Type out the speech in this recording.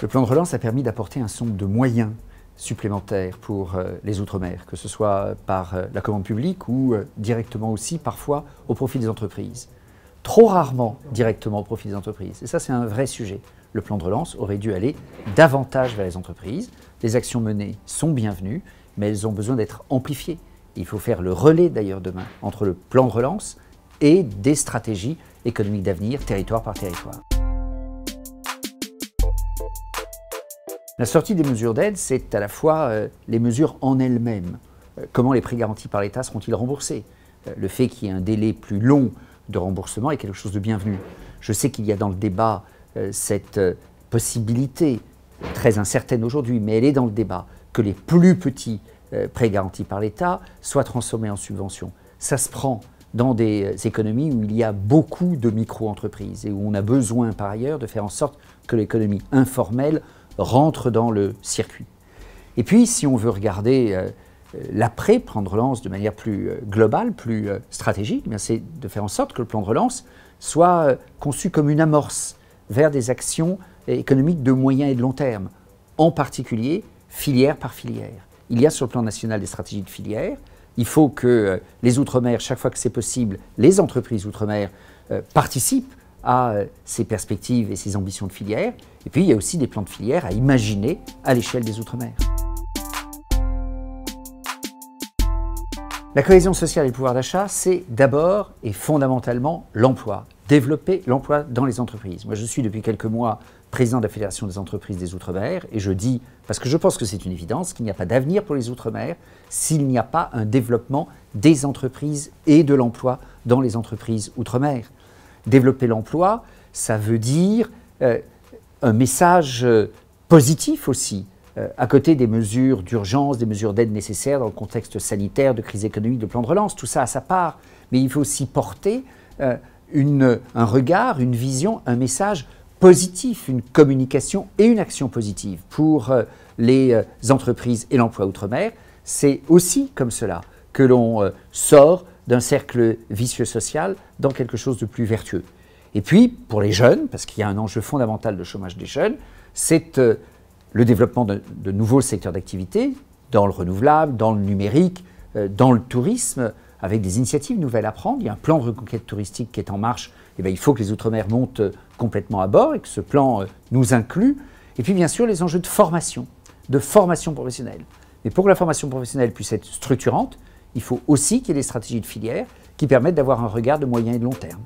Le plan de relance a permis d'apporter un nombre de moyens supplémentaires pour euh, les Outre-mer, que ce soit par euh, la commande publique ou euh, directement aussi parfois au profit des entreprises. Trop rarement directement au profit des entreprises. Et ça, c'est un vrai sujet. Le plan de relance aurait dû aller davantage vers les entreprises. Les actions menées sont bienvenues, mais elles ont besoin d'être amplifiées. Il faut faire le relais d'ailleurs demain entre le plan de relance et des stratégies économiques d'avenir, territoire par territoire. La sortie des mesures d'aide, c'est à la fois euh, les mesures en elles-mêmes. Euh, comment les prêts garantis par l'État seront-ils remboursés euh, Le fait qu'il y ait un délai plus long de remboursement est quelque chose de bienvenu. Je sais qu'il y a dans le débat cette possibilité, très incertaine aujourd'hui, mais elle est dans le débat, que les plus petits euh, pré par l'État, soit transformé en subvention. Ça se prend dans des euh, économies où il y a beaucoup de micro-entreprises et où on a besoin par ailleurs de faire en sorte que l'économie informelle rentre dans le circuit. Et puis, si on veut regarder euh, l'après plan relance de manière plus globale, plus stratégique, eh c'est de faire en sorte que le plan de relance soit conçu comme une amorce vers des actions économiques de moyen et de long terme, en particulier filière par filière il y a sur le plan national des stratégies de filière. Il faut que euh, les Outre-mer, chaque fois que c'est possible, les entreprises Outre-mer euh, participent à euh, ces perspectives et ces ambitions de filière. Et puis, il y a aussi des plans de filière à imaginer à l'échelle des Outre-mer. La cohésion sociale et le pouvoir d'achat, c'est d'abord et fondamentalement l'emploi. Développer l'emploi dans les entreprises. Moi, je suis depuis quelques mois président de la Fédération des entreprises des Outre-mer, et je dis, parce que je pense que c'est une évidence, qu'il n'y a pas d'avenir pour les Outre-mer s'il n'y a pas un développement des entreprises et de l'emploi dans les entreprises Outre-mer. Développer l'emploi, ça veut dire euh, un message euh, positif aussi, euh, à côté des mesures d'urgence, des mesures d'aide nécessaires dans le contexte sanitaire, de crise économique, de plan de relance, tout ça à sa part. Mais il faut aussi porter une, un regard, une vision, un message positif, une communication et une action positive pour euh, les euh, entreprises et l'emploi outre-mer. C'est aussi comme cela que l'on euh, sort d'un cercle vicieux social dans quelque chose de plus vertueux. Et puis, pour les jeunes, parce qu'il y a un enjeu fondamental de chômage des jeunes, c'est le développement de, de nouveaux secteurs d'activité, dans le renouvelable, dans le numérique, dans le tourisme, avec des initiatives nouvelles à prendre. Il y a un plan de reconquête touristique qui est en marche. Et eh il faut que les Outre-mer montent euh, complètement à bord et que ce plan euh, nous inclue. Et puis, bien sûr, les enjeux de formation, de formation professionnelle. Mais pour que la formation professionnelle puisse être structurante, il faut aussi qu'il y ait des stratégies de filière qui permettent d'avoir un regard de moyen et de long terme.